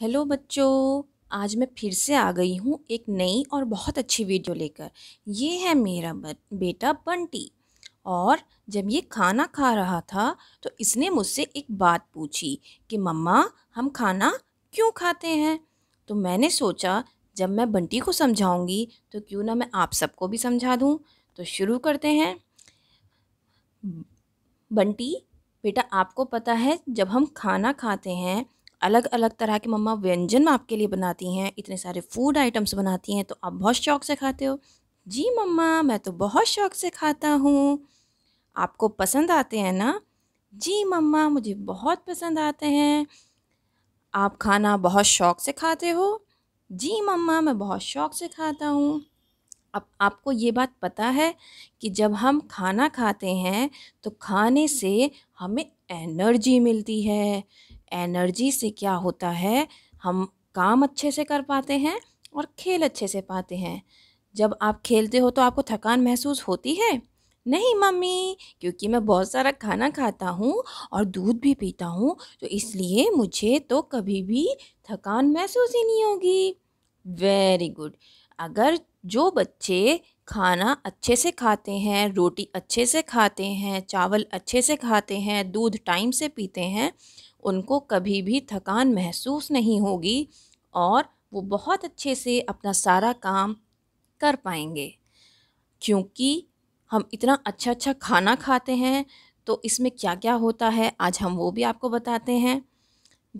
hello बच्चों आज मैं फिर से आ गई हूँ एक नई और बहुत अच्छी वीडियो लेकर ये है मेरा बेटा बंटी और जब ये खाना खा रहा था तो इसने मुझसे एक बात पूछी कि मम्मा हम खाना क्यों खाते हैं तो मैंने सोचा जब मैं बंटी को समझाऊंगी तो क्यों ना मैं आप सबको भी समझा दूँ तो शुरू करते हैं बंटी बेटा आपको पता है जब हम खाना खाते हैं अलग अलग तरह के मम्मा व्यंजन आपके लिए बनाती हैं इतने सारे फूड आइटम्स बनाती हैं तो आप बहुत शौक से खाते हो जी मम्मा मैं तो बहुत शौक से खाता हूँ आपको पसंद आते हैं ना जी मम्मा मुझे बहुत पसंद आते हैं आप खाना बहुत शौक से खाते हो जी मम्मा मैं बहुत शौक से खाता हूँ अब आपको ये बात पता है कि जब हम खाना खाते हैं तो खाने से हमें एनर्जी मिलती है एनर्जी से क्या होता है हम काम अच्छे से कर पाते हैं और खेल अच्छे से पाते हैं जब आप खेलते हो तो आपको थकान महसूस होती है नहीं मम्मी क्योंकि मैं बहुत सारा खाना खाता हूँ और दूध भी पीता हूँ तो इसलिए मुझे तो कभी भी थकान महसूस ही नहीं होगी वेरी गुड अगर जो बच्चे खाना अच्छे से खाते हैं रोटी अच्छे से खाते हैं चावल अच्छे से खाते हैं दूध टाइम से पीते हैं उनको कभी भी थकान महसूस नहीं होगी और वो बहुत अच्छे से अपना सारा काम कर पाएंगे क्योंकि हम इतना अच्छा अच्छा खाना खाते हैं तो इसमें क्या क्या होता है आज हम वो भी आपको बताते हैं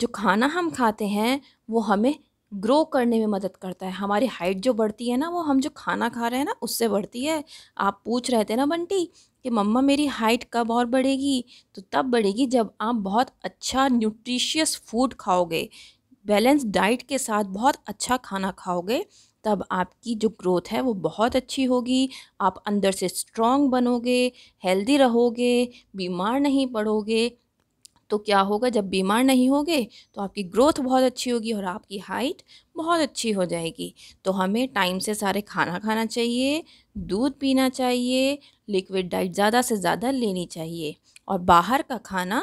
जो खाना हम खाते हैं वो हमें ग्रो करने में मदद करता है हमारी हाइट जो बढ़ती है ना वो हम जो खाना खा रहे हैं ना उससे बढ़ती है आप पूछ रहे थे ना बंटी कि मम्मा मेरी हाइट कब और बढ़ेगी तो तब बढ़ेगी जब आप बहुत अच्छा न्यूट्रिशियस फूड खाओगे बैलेंस डाइट के साथ बहुत अच्छा खाना खाओगे तब आपकी जो ग्रोथ है वो बहुत अच्छी होगी आप अंदर से स्ट्रॉन्ग बनोगे हेल्दी रहोगे बीमार नहीं पड़ोगे तो क्या होगा जब बीमार नहीं होगे तो आपकी ग्रोथ बहुत अच्छी होगी और आपकी हाइट बहुत अच्छी हो जाएगी तो हमें टाइम से सारे खाना खाना चाहिए दूध पीना चाहिए लिक्विड डाइट ज़्यादा से ज़्यादा लेनी चाहिए और बाहर का खाना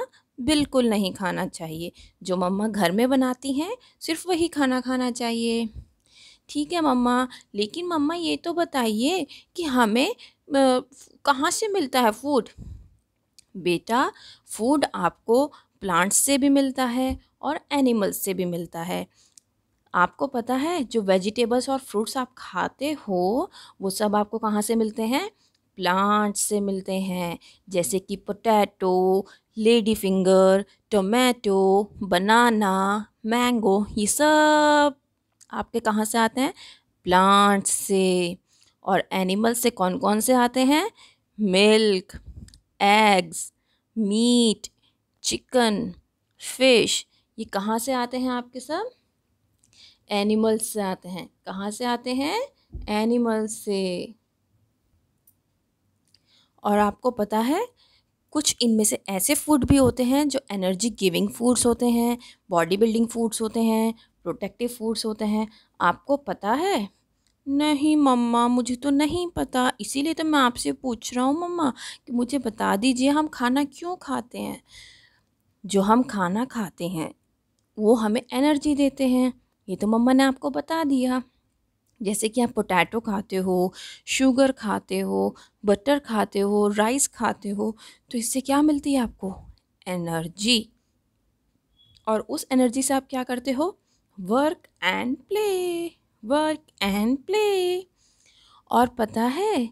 बिल्कुल नहीं खाना चाहिए जो मम्मा घर में बनाती हैं सिर्फ वही खाना खाना चाहिए ठीक है मम्मा लेकिन मम्मा ये तो बताइए कि हमें कहाँ से मिलता है फूड बेटा फूड आपको प्लांट्स से भी मिलता है और एनिमल्स से भी मिलता है आपको पता है जो वेजिटेबल्स और फ्रूट्स आप खाते हो वो सब आपको कहाँ से मिलते हैं प्लांट्स से मिलते हैं जैसे कि potato lady finger tomato banana mango ये सब आपके कहाँ से आते हैं प्लांट्स से और एनिमल्स से कौन कौन से आते हैं milk eggs meat chicken fish ये कहाँ से आते हैं आपके सब एनिमल्स से आते हैं कहाँ से आते हैं एनिमल्स से और आपको पता है कुछ इनमें से ऐसे फूड भी होते हैं जो एनर्जी गिविंग फूड्स होते हैं बॉडी बिल्डिंग फूड्स होते हैं प्रोटेक्टिव फूड्स होते हैं आपको पता है नहीं मम्मा मुझे तो नहीं पता इसीलिए तो मैं आपसे पूछ रहा हूँ मम्मा कि मुझे बता दीजिए हम खाना क्यों खाते हैं जो हम खाना खाते हैं वो हमें एनर्जी देते हैं ये तो मम्मा ने आपको बता दिया जैसे कि आप पोटैटो खाते हो शुगर खाते हो बटर खाते हो राइस खाते हो तो इससे क्या मिलती है आपको एनर्जी और उस एनर्जी से आप क्या करते हो work and play work and play और पता है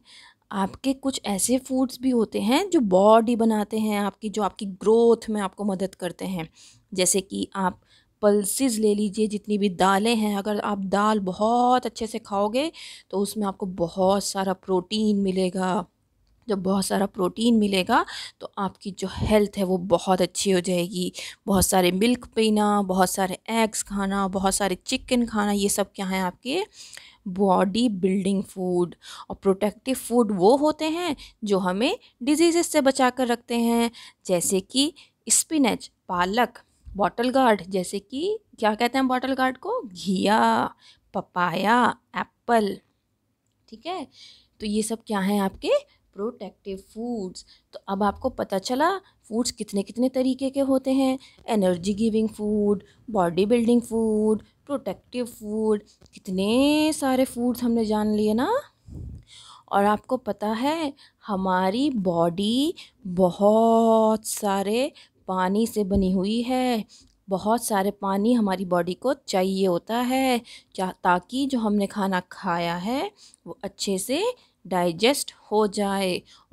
आपके कुछ ऐसे फूड्स भी होते हैं जो बॉडी बनाते हैं आपकी जो आपकी ग्रोथ में आपको मदद करते हैं जैसे कि आप पल्सिस ले लीजिए जितनी भी दालें हैं अगर आप दाल बहुत अच्छे से खाओगे तो उसमें आपको बहुत सारा प्रोटीन मिलेगा जब बहुत सारा प्रोटीन मिलेगा तो आपकी जो हेल्थ है वो बहुत अच्छी हो जाएगी बहुत सारे मिल्क पीना बहुत सारे एग्स खाना बहुत सारे चिकन खाना ये सब क्या है आपके बॉडी बिल्डिंग फूड और प्रोटेक्टिव फूड वो होते हैं जो हमें डिजीज़ से बचा कर रखते हैं जैसे कि स्पिनच पालक बॉटल गार्ड जैसे कि क्या कहते हैं बॉटल गार्ड को घिया पपाया एप्पल ठीक है तो ये सब क्या हैं आपके प्रोटेक्टिव फूड्स तो अब आपको पता चला फूड्स कितने कितने तरीके के होते हैं energy giving food body building food protective food कितने सारे फूड्स हमने जान लिए ना और आपको पता है हमारी बॉडी बहुत सारे पानी से बनी हुई है बहुत सारे पानी हमारी बॉडी को चाहिए होता है ताकि जो हमने खाना खाया है वो अच्छे से डाइजेस्ट हो जाए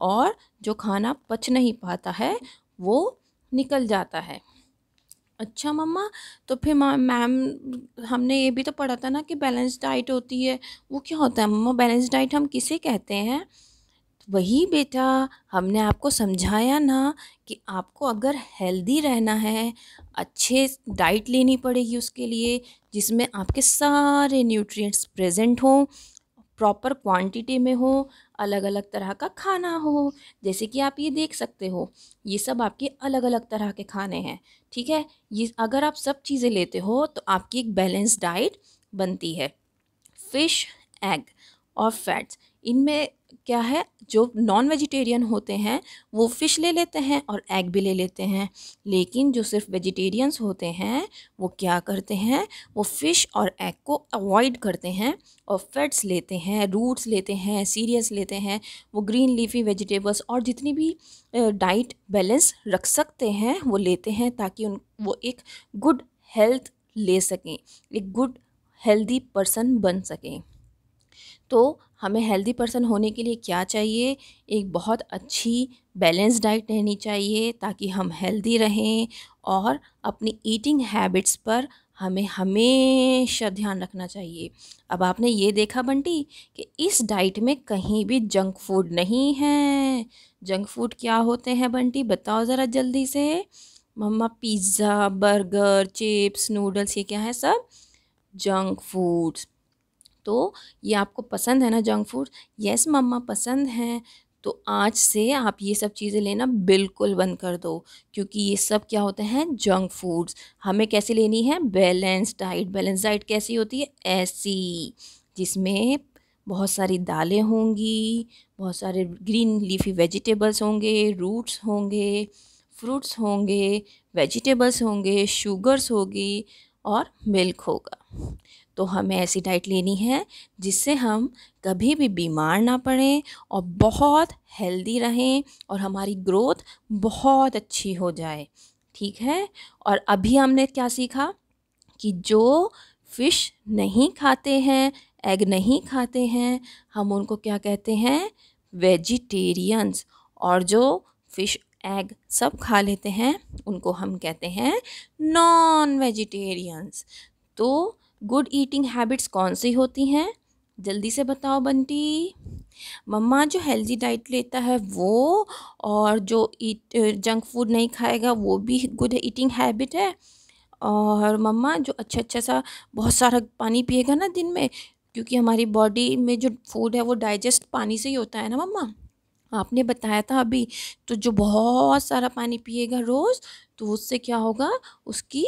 और जो खाना पच नहीं पाता है वो निकल जाता है अच्छा मम्मा तो फिर मैम हमने ये भी तो पढ़ा था ना कि बैलेंस डाइट होती है वो क्या होता है मम्मा बैलेंस डाइट हम किसे कहते हैं वही बेटा हमने आपको समझाया ना कि आपको अगर हेल्दी रहना है अच्छे डाइट लेनी पड़ेगी उसके लिए जिसमें आपके सारे न्यूट्रिएंट्स प्रेजेंट हों प्रॉपर क्वांटिटी में हो अलग अलग तरह का खाना हो जैसे कि आप ये देख सकते हो ये सब आपके अलग अलग तरह के खाने हैं ठीक है ये अगर आप सब चीज़ें लेते हो तो आपकी एक बैलेंस डाइट बनती है फ़िश एग और फैट्स इनमें क्या है जो नॉन वेजिटेरियन होते हैं वो फ़िश ले लेते हैं और एग भी ले लेते हैं लेकिन जो सिर्फ वेजिटेरियंस होते हैं वो क्या करते हैं वो फ़िश और एग को अवॉइड करते हैं और फैट्स लेते हैं रूट्स लेते हैं सीरियस लेते हैं वो ग्रीन लीफी वेजिटेबल्स और जितनी भी डाइट बैलेंस रख सकते हैं वो लेते हैं ताकि उन वो एक गुड हेल्थ ले सकें एक गुड हेल्दी पर्सन बन सकें तो हमें हेल्दी पर्सन होने के लिए क्या चाहिए एक बहुत अच्छी बैलेंस डाइट रहनी चाहिए ताकि हम हेल्दी रहें और अपनी ईटिंग हैबिट्स पर हमें हमेशा ध्यान रखना चाहिए अब आपने ये देखा बंटी कि इस डाइट में कहीं भी जंक फूड नहीं है जंक फूड क्या होते हैं बंटी बताओ ज़रा जल्दी से मम्मा पिज़्ज़ा बर्गर चिप्स नूडल्स ये क्या है सब जंक फूड्स तो ये आपको पसंद है ना जंक फूड यस मम्मा पसंद है तो आज से आप ये सब चीज़ें लेना बिल्कुल बंद कर दो क्योंकि ये सब क्या होते हैं जंक फूड्स हमें कैसे लेनी है बैलेंस डाइट बैलेंस डाइट कैसी होती है ऐसी जिसमें बहुत सारी दालें होंगी बहुत सारे ग्रीन लीफी वेजिटेबल्स होंगे रूट्स होंगे फ्रूट्स होंगे वेजिटेबल्स होंगे शुगर्स होगी और मिल्क होगा तो हमें ऐसी डाइट लेनी है जिससे हम कभी भी बीमार ना पड़ें और बहुत हेल्दी रहें और हमारी ग्रोथ बहुत अच्छी हो जाए ठीक है और अभी हमने क्या सीखा कि जो फ़िश नहीं खाते हैं एग नहीं खाते हैं हम उनको क्या कहते हैं वेजिटेरियंस और जो फ़िश एग सब खा लेते हैं उनको हम कहते हैं नॉन वेजिटेरियंस तो गुड ईटिंग हैबिट्स कौन सी होती हैं जल्दी से बताओ बंटी मम्मा जो हेल्दी डाइट लेता है वो और जो ईट जंक फूड नहीं खाएगा वो भी गुड ईटिंग हैबिट है और मम्मा जो अच्छा अच्छा सा बहुत सारा पानी पिएगा ना दिन में क्योंकि हमारी बॉडी में जो फूड है वो डाइजेस्ट पानी से ही होता है ना मम्मा आपने बताया था अभी तो जो बहुत सारा पानी पिएगा रोज़ तो उससे क्या होगा उसकी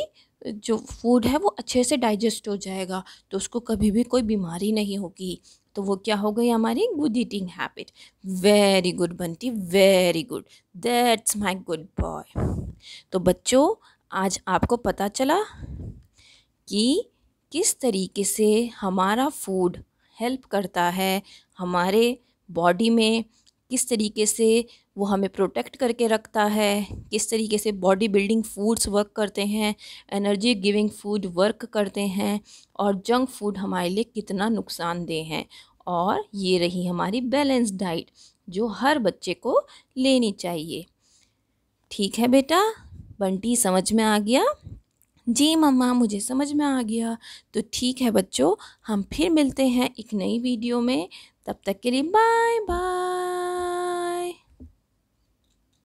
जो फूड है वो अच्छे से डाइजेस्ट हो जाएगा तो उसको कभी भी कोई बीमारी नहीं होगी तो वो क्या हो गई हमारी good eating habit very good Bunty very good that's my good boy तो बच्चों आज आपको पता चला कि किस तरीके से हमारा फूड हेल्प करता है हमारे बॉडी में किस तरीके से वो हमें प्रोटेक्ट करके रखता है किस तरीके से बॉडी बिल्डिंग फूड्स वर्क करते हैं एनर्जी गिविंग फूड वर्क करते हैं और जंक फूड हमारे लिए कितना नुकसानदेह हैं और ये रही हमारी बैलेंस डाइट जो हर बच्चे को लेनी चाहिए ठीक है बेटा बंटी समझ में आ गया जी मम्मा मुझे समझ में आ गया तो ठीक है बच्चों हम फिर मिलते हैं एक नई वीडियो में तब तक के लिए बाय बाय